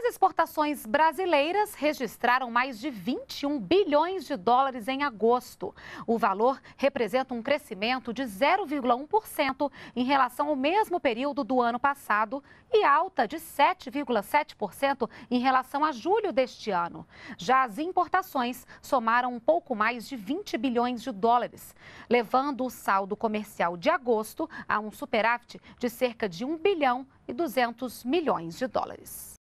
As exportações brasileiras registraram mais de 21 bilhões de dólares em agosto. O valor representa um crescimento de 0,1% em relação ao mesmo período do ano passado e alta de 7,7% em relação a julho deste ano. Já as importações somaram um pouco mais de 20 bilhões de dólares, levando o saldo comercial de agosto a um superávit de cerca de 1 bilhão e 200 milhões de dólares.